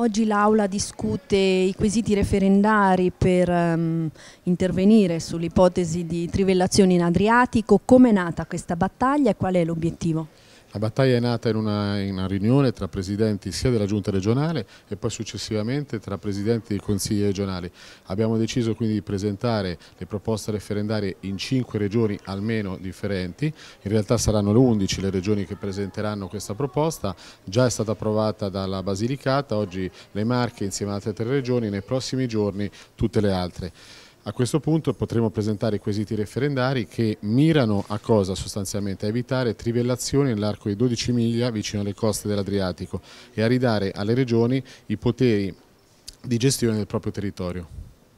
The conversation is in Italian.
Oggi l'Aula discute i quesiti referendari per um, intervenire sull'ipotesi di trivellazione in Adriatico. Come è nata questa battaglia e qual è l'obiettivo? La battaglia è nata in una, in una, riunione tra presidenti sia della giunta regionale e poi successivamente tra presidenti dei consigli regionali. Abbiamo deciso quindi di presentare le proposte referendarie in cinque regioni almeno differenti, in realtà saranno le 11 le regioni che presenteranno questa proposta, già è stata approvata dalla Basilicata, oggi le Marche insieme ad altre tre regioni, nei prossimi giorni tutte le altre. A questo punto potremo presentare i quesiti referendari che mirano a cosa sostanzialmente? A evitare trivellazioni nell'arco di 12 miglia vicino alle coste dell'Adriatico e a ridare alle regioni i poteri di gestione del proprio territorio.